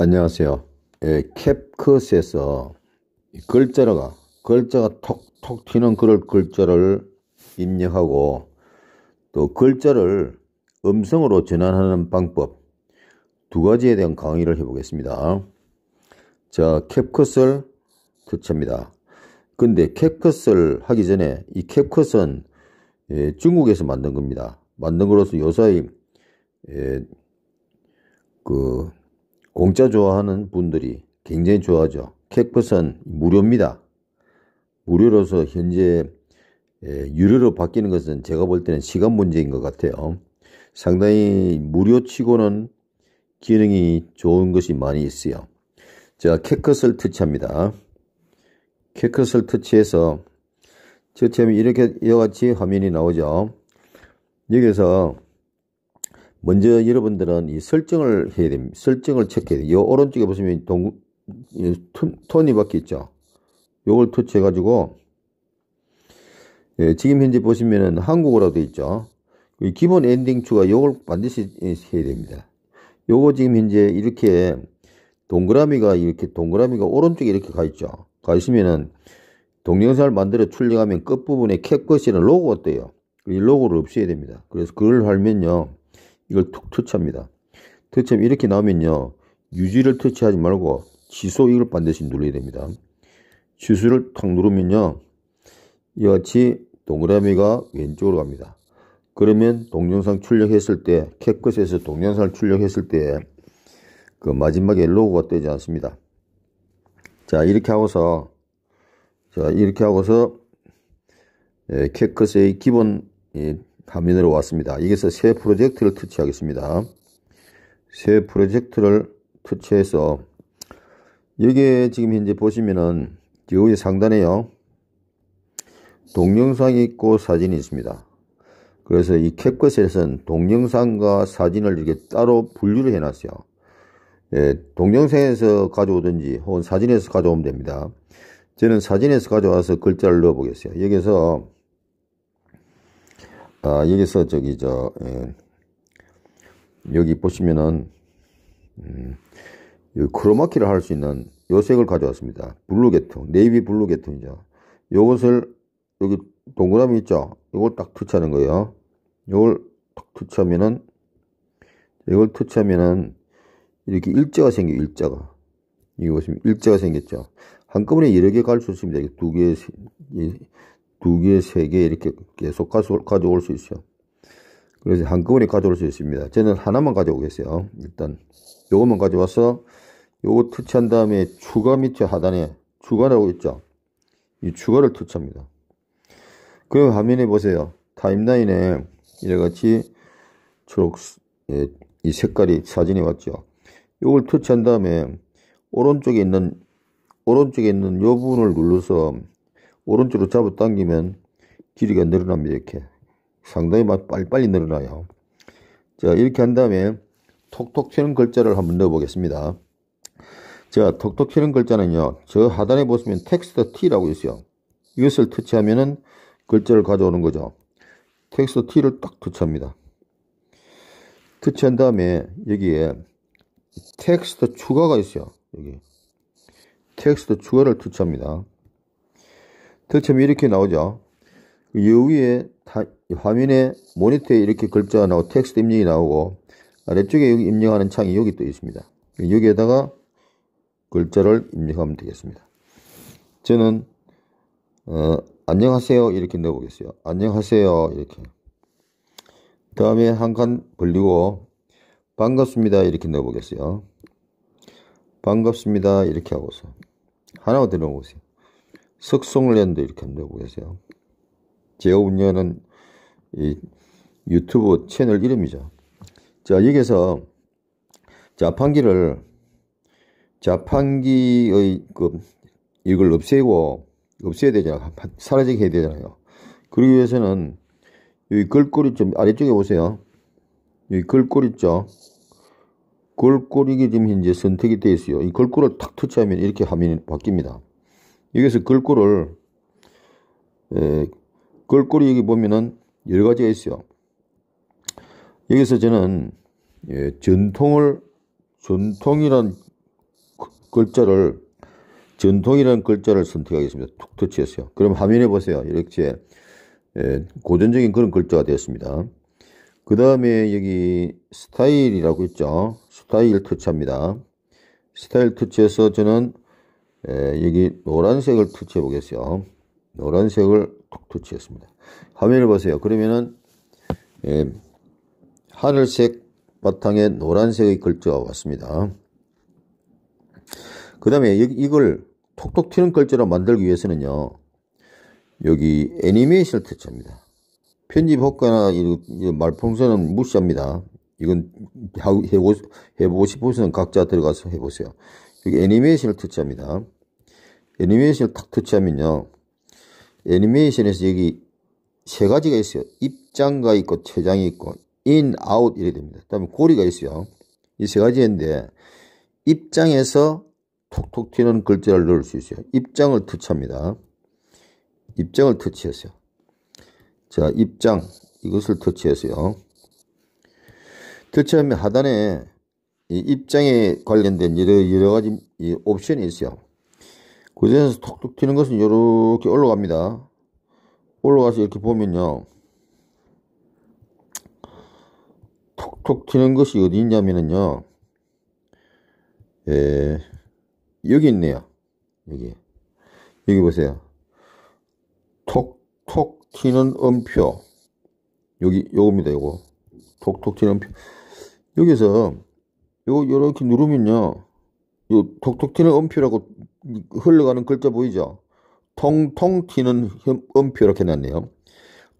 안녕하세요. 예, 캡컷에서 글자가 글자가 톡톡 튀는 그럴 글자를 입력하고 또 글자를 음성으로 전환하는 방법 두 가지에 대한 강의를 해보겠습니다. 자, 캡컷을 교체합니다. 근데 캡컷을 하기 전에 이 캡컷은 예, 중국에서 만든 겁니다. 만든 거로서 요사이 예, 그 공짜 좋아하는 분들이 굉장히 좋아하죠. 캡컷은 무료입니다. 무료로서 현재 예, 유료로 바뀌는 것은 제가 볼 때는 시간 문제인 것 같아요. 상당히 무료치고는 기능이 좋은 것이 많이 있어요. 자, 캐컷을 터치합니다. 캐컷을 터치해서 저처럼 이렇게 이와 같이 화면이 나오죠. 여기서 먼저 여러분들은 이 설정을 해야 됩니다. 설정을 체크해야 돼요. 이 오른쪽에 보시면 동, 톤이 바뀌었죠 요걸 터치해가지고, 예, 지금 현재 보시면은 한국어로 되어 있죠. 기본 엔딩 추가 요걸 반드시 해야 됩니다. 요거 지금 현재 이렇게 동그라미가 이렇게 동그라미가 오른쪽에 이렇게 가 있죠. 가시면은 동영상을 만들어 출력하면 끝부분에 캡컷이라는 로고가 떠요. 이 로고를 없애야 됩니다. 그래서 그걸 하면요. 이걸 툭 터치합니다. 터치하면 이렇게 나오면요. 유지를 터치하지 말고 취소 이걸 반드시 눌러야 됩니다. 취수를탁 누르면요. 이와 같이 동그라미가 왼쪽으로 갑니다. 그러면 동영상 출력했을 때 캡컷에서 동영상을 출력했을 때 그 마지막에 로고가 뜨지 않습니다. 자 이렇게 하고서 자 이렇게 하고서 예, 캡컷의 기본 단면으로 왔습니다. 여기서 새 프로젝트를 터치하겠습니다. 새 프로젝트를 터치해서 여기에 지금 현재 보시면은 여기 상단에요. 동영상이 있고 사진이 있습니다. 그래서 이 캡컷에서는 동영상과 사진을 이렇게 따로 분류를 해놨어요. 예, 동영상에서 가져오든지 혹은 사진에서 가져오면 됩니다. 저는 사진에서 가져와서 글자를 넣어보겠어요. 여기서 아, 여기서 저기 저 예, 여기 보시면은 음, 크로마키를 할 수 있는 요색을 가져왔습니다. 블루 계통, 네이비 블루 계통이죠. 요것을 여기 동그라미 있죠? 요걸 딱 터치하는 거예요. 요걸 딱 터치하면은 이걸 터치하면은 이렇게 일자가 생겨 일자가 이거 보시면 일자가 생겼죠 한꺼번에 여러 개갈수 있습니다 두개 두 개, 세 개 이렇게 계속 가져올 수 있어요. 그래서 한꺼번에 가져올 수 있습니다. 저는 하나만 가져오겠어요. 일단 요것만 가져와서 요거 터치한 다음에 추가 밑에 하단에 추가라고 있죠. 이 추가를 터치합니다. 그 화면에 보세요. 타임라인에 이래같이 초록 예, 이 색깔이 사진이 왔죠. 요걸 터치한 다음에 오른쪽에 있는 오른쪽에 있는 요 부분을 눌러서 오른쪽으로 잡아당기면 길이가 늘어납니다. 이렇게. 상당히 빨리빨리 늘어나요. 자, 이렇게 한 다음에 톡톡 튀는 글자를 한번 넣어보겠습니다. 자, 톡톡 튀는 글자는요. 저 하단에 보시면 텍스트 T라고 있어요. 이것을 터치하면은 글자를 가져오는 거죠. 텍스트 T를 딱 터치합니다. 터치한 다음에 여기에 텍스트 추가가 있어요. 여기 텍스트 추가를 터치합니다. 득점이 이렇게 나오죠. 그 여기에 다, 화면에 모니터에 이렇게 글자가 나오고 텍스트 입력이 나오고 아래쪽에 여기 입력하는 창이 여기 또 있습니다. 여기에다가 글자를 입력하면 되겠습니다. 저는 어, 안녕하세요 이렇게 넣어보겠어요. 안녕하세요 이렇게 다음에 한 칸 벌리고 반갑습니다 이렇게 넣어보겠어요. 반갑습니다 이렇게 하고서 하나만 넣어보세요 석송랜드 이렇게 한번 해보세요. 제오운녀는 이 유튜브 채널 이름이죠. 자, 여기서 자판기를 자판기의 그 이걸 없애고 없애야 되잖아 사라지게 해야 되잖아요. 그러기 위해서는 여기 걸골 있죠. 아래쪽에 보세요. 여기 걸골 있죠. 걸골이 지금 현재 선택이 되어 있어요. 이 걸골을 탁 터치하면 이렇게 화면이 바뀝니다. 여기서 글꼴을 에, 예, 글꼴이 여기 보면은 여러 가지가 있어요. 여기서 저는 예, 전통을 전통이란 글자를 전통이라는 글자를 선택하겠습니다. 툭 터치했어요. 그럼 화면에 보세요. 이렇게 예, 고전적인 그런 글자가 되었습니다. 그 다음에 여기 스타일이라고 있죠. 스타일 터치합니다. 스타일 터치해서 저는 에, 예, 여기 노란색을 투치해 보겠어요. 노란색을 툭투치했습니다 화면을 보세요. 그러면은 에, 예, 하늘색 바탕에 노란색의 글자가 왔습니다. 그 다음에 이걸 톡톡 튀는 글자로 만들기 위해서는요. 여기 애니메이션을 터치합니다. 편집 효과나 말풍선은 무시합니다. 이건 해보고 싶으시면 각자 들어가서 해보세요. 여기 애니메이션을 터치합니다. 애니메이션을 탁 터치하면요. 애니메이션에서 여기 세 가지가 있어요. 입장가 있고 최장이 있고 인, 아웃 이래 됩니다. 그 다음에 고리가 있어요. 이 세 가지인데 입장에서 톡톡 튀는 글자를 넣을 수 있어요. 입장을 터치합니다. 입장을 터치했어요. 자, 입장 이것을 터치했어요. 터치하면 하단에 이 입장에 관련된 여러, 여러 가지 이 옵션이 있어요. 그중에서 톡톡 튀는 것은 이렇게 올라갑니다. 올라가서 이렇게 보면요. 톡톡 튀는 것이 어디 있냐면요 예, 여기 있네요. 여기. 여기 보세요. 톡톡 튀는 음표. 여기, 요겁니다, 요거. 톡톡 튀는 음표. 여기서 요거 요렇게 누르면요. 요 톡톡 튀는 음표라고 흘러가는 글자 보이죠? 통통 튀는 음표 이렇게 났네요.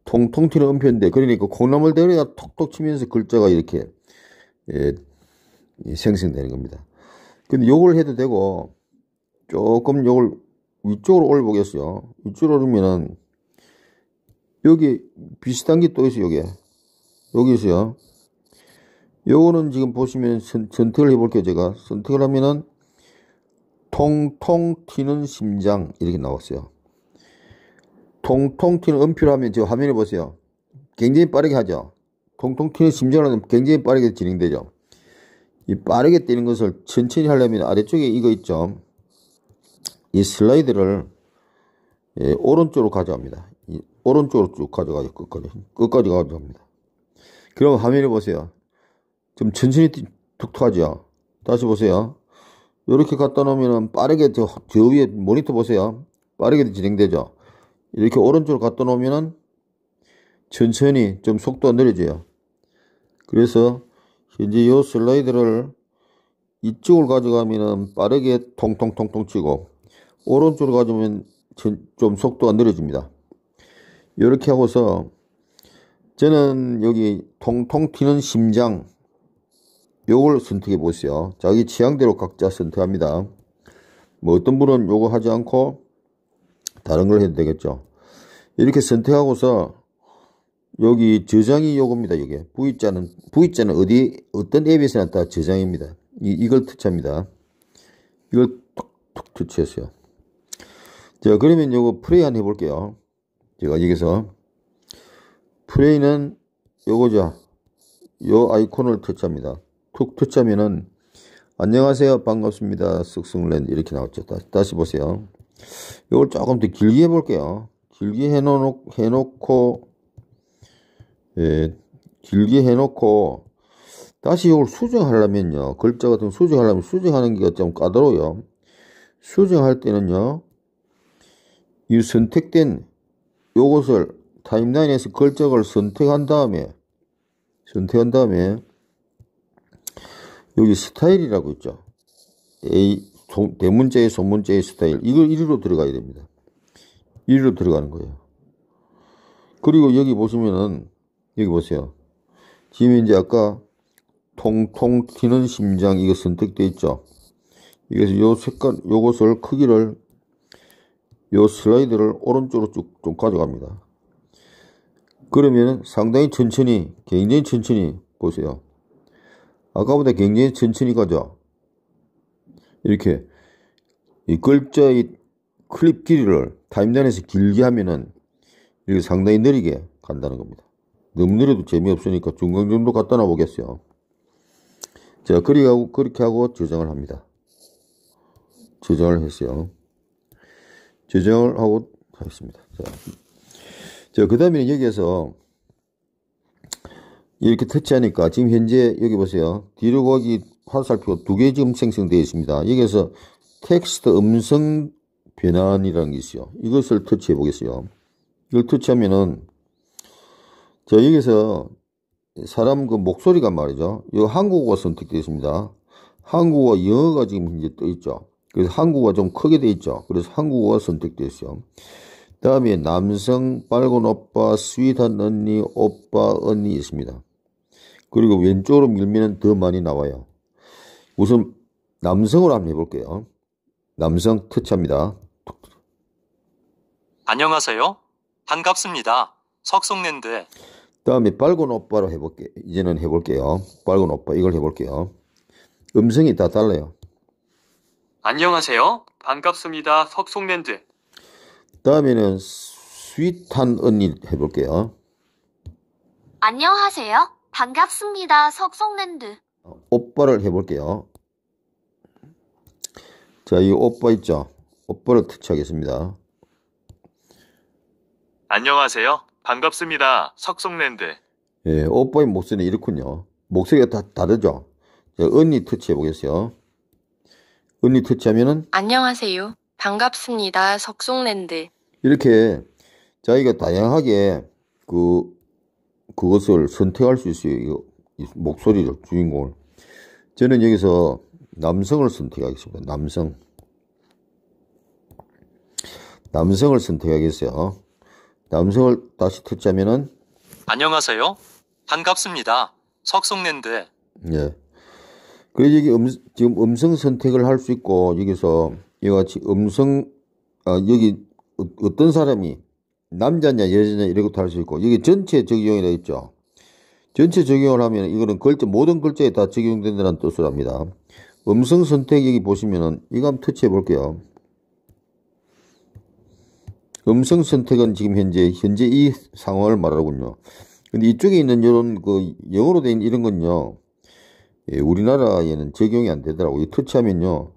통통 튀는 음표인데 그러니까 콩나물 대려야 톡톡 치면서 글자가 이렇게 예, 예, 생성되는 겁니다. 근데 요걸 해도 되고 조금 요걸 위쪽으로 올려보겠어요. 위쪽으로 오르면은 여기 비슷한 게 또 있어요. 여기 여기 있어요. 요거는 지금 보시면 선, 선택을 해볼게요 제가 선택을 하면은 통통 튀는 심장 이렇게 나왔어요 통통 튀는 음표를 하면 지금 화면을 보세요 굉장히 빠르게 하죠 통통 튀는 심장은 굉장히 빠르게 진행되죠 이 빠르게 뛰는 것을 천천히 하려면 아래쪽에 이거 있죠 이 슬라이드를 예, 오른쪽으로 가져갑니다 이 오른쪽으로 쭉 가져가죠 끝까지 끝까지 가져갑니다 그럼 화면을 보세요 좀금 전신이 툭툭하죠. 다시 보세요. 이렇게 갖다 놓으면 빠르게 저, 저 위에 모니터 보세요. 빠르게 진행되죠. 이렇게 오른쪽으로 갖다 놓으면 천천히 좀 속도가 느려져요. 그래서 현재 이 슬라이드를 이쪽을 가져가면 빠르게 통통통통 치고 오른쪽으로 가져오면 좀 속도가 느려집니다. 이렇게 하고서 저는 여기 통통 튀는 심장 요걸 선택해 보세요. 자기 취향대로 각자 선택합니다. 뭐 어떤 분은 요거 하지 않고 다른 걸 해도 되겠죠. 이렇게 선택하고서 여기 저장이 요겁니다. 여기 V자는 V자는 어디 어떤 앱에서나 다 저장입니다. 이, 이걸 터치합니다. 이걸 툭툭 터치했어요. 자 그러면 요거 프레이 한 해볼게요. 제가 여기서 프레이는 요거죠. 요 아이콘을 터치합니다. 툭 그 투자면은 안녕하세요 반갑습니다 쓱쓱랜 이렇게 나왔죠 다시 보세요 이걸 조금 더 길게 해볼게요 길게 해놓, 해놓고 예, 길게 해놓고 다시 이걸 수정하려면요 글자 같은 수정하려면 수정하는 게 좀 까다로워요 수정할 때는요 이 선택된 요것을 타임라인에서 글자를 선택한 다음에 선택한 다음에 여기 스타일이라고 있죠. A, 대문자의 소문자의 스타일. 이걸 1위로 들어가야 됩니다. 1위로 들어가는 거예요. 그리고 여기 보시면은, 여기 보세요. 지금 이제 아까 통통 튀는 심장 이거 선택되어 있죠. 이것을 요 색깔, 요것을 크기를 요 슬라이드를 오른쪽으로 쭉 좀 가져갑니다. 그러면 상당히 천천히, 굉장히 천천히 보세요. 아까보다 굉장히 천천히 가죠. 이렇게 이 글자의 클립 길이를 타임라인에서 길게 하면은 이렇게 상당히 느리게 간다는 겁니다. 너무 느려도 재미없으니까 중간 정도 갖다 놔보겠어요. 자, 그리 하고, 그렇게 하고 저장을 합니다. 저장을 했어요. 저장을 하고 하겠습니다. 자, 자그 다음에 여기에서 이렇게 터치하니까 지금 현재 여기 보세요. 뒤로 가기 화살표 두 개 지금 생성되어 있습니다. 여기에서 텍스트 음성 변환이라는 게 있어요. 이것을 터치해 보겠어요. 이걸 터치하면은 자 여기서 사람 그 목소리가 말이죠. 이 한국어가 선택되어 있습니다. 한국어 영어가 지금 현재 떠 있죠. 그래서 한국어가 좀 크게 돼 있죠. 그래서 한국어가 선택되어 있어요. 다음에 남성 빨간 오빠 스윗한 언니 오빠 언니 있습니다. 그리고 왼쪽으로 밀면 더 많이 나와요. 우선 남성으로 한번 해볼게요. 남성 터치합니다. 안녕하세요. 반갑습니다. 석송랜드. 다음에 빨간 오빠로 해볼게. 이제는 해볼게요. 빨간 오빠 이걸 해볼게요. 음성이 다 달라요. 안녕하세요. 반갑습니다. 석송랜드. 다음에는 스윗한 언니 해볼게요. 안녕하세요. 반갑습니다. 석성랜드. 어, 오빠를 해볼게요. 자, 이 오빠 있죠? 오빠를 터치하겠습니다. 안녕하세요. 반갑습니다. 석성랜드. 예, 오빠의 목소리는 이렇군요. 목소리가 다 다르죠? 자, 언니 터치해 보겠어요. 언니 터치하면은 안녕하세요. 반갑습니다. 석송랜드. 이렇게 자기가 다양하게 그 그것을 선택할 수 있어요. 이 목소리를, 주인공을. 저는 여기서 남성을 선택하겠습니다. 남성. 남성을 선택하겠어요. 남성을 다시 듣자면은 안녕하세요. 반갑습니다. 석성랜드 예. 그래서 여기 음, 지금 음성 선택을 할 수 있고 여기서 이와 같이 음성 아, 여기 어, 떤 사람이 남자냐 여자냐 이렇게도 할 수 있고 이게 전체 적용이 되어 있죠. 전체 적용을 하면 이거는 글자 모든 글자에 다 적용된다는 뜻을 합니다. 음성 선택 여기 보시면은 이거 한번 터치해 볼게요. 음성 선택은 지금 현재 현재 이 상황을 말하군요. 근데 이쪽에 있는 이런 그 영어로 된 이런 건요. 예, 우리나라에는 적용이 안 되더라고요. 터치하면요.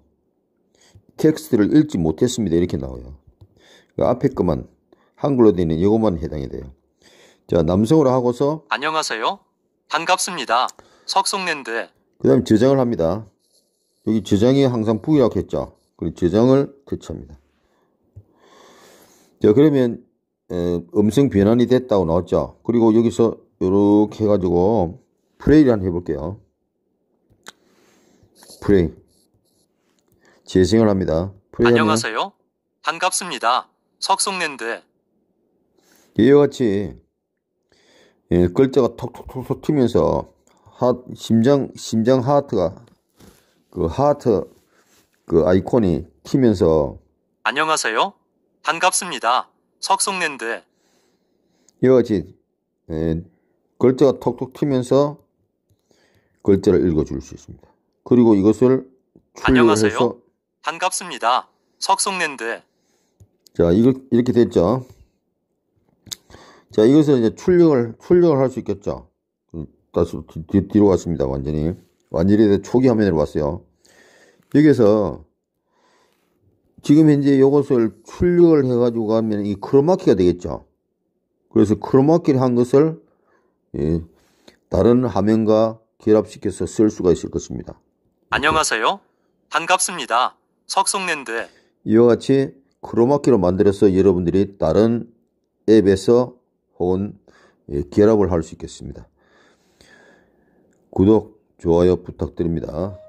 텍스트를 읽지 못했습니다. 이렇게 나와요. 그 앞에 것만 한글로 되는 이것만 해당이 돼요. 자, 남성으로 하고서 안녕하세요. 반갑습니다. 석송랜드. 그다음 저장을 합니다. 여기 저장이 항상 부이라고 했죠. 그리고 저장을 터치합니다. 자, 그러면 음성 변환이 됐다고 나왔죠. 그리고 여기서 이렇게 해가지고 플레이를 한번 해볼게요. 플레이. 재생을 합니다. 프레이 안녕하세요. 반갑습니다. 석송랜드. 이와 같이 예, 글자가 톡톡톡톡 튀면서 하, 심장 심장 하트가 그 하트 그 아이콘이 튀면서 안녕하세요. 반갑습니다. 석송랜드 이와 같이 예, 글자가 톡톡 튀면서 글자를 읽어줄 수 있습니다. 그리고 이것을 안녕하세요. 반갑습니다. 석송랜드 자, 이걸 이렇게 됐죠. 자, 이것을 이제 출력을, 출력을 할 수 있겠죠. 음, 다시 뒤, 뒤로 갔습니다 완전히. 완전히 초기 화면으로 왔어요. 여기서 에 지금 현재 이것을 출력을 해가지고 가면 이 크로마키가 되겠죠. 그래서 크로마키를 한 것을 예, 다른 화면과 결합시켜서 쓸 수가 있을 것입니다. 안녕하세요. 반갑습니다. 석송랜드. 이와 같이 크로마키로 만들어서 여러분들이 다른 앱에서 혹은 결합을 예, 할수 있겠습니다. 구독, 좋아요 부탁드립니다.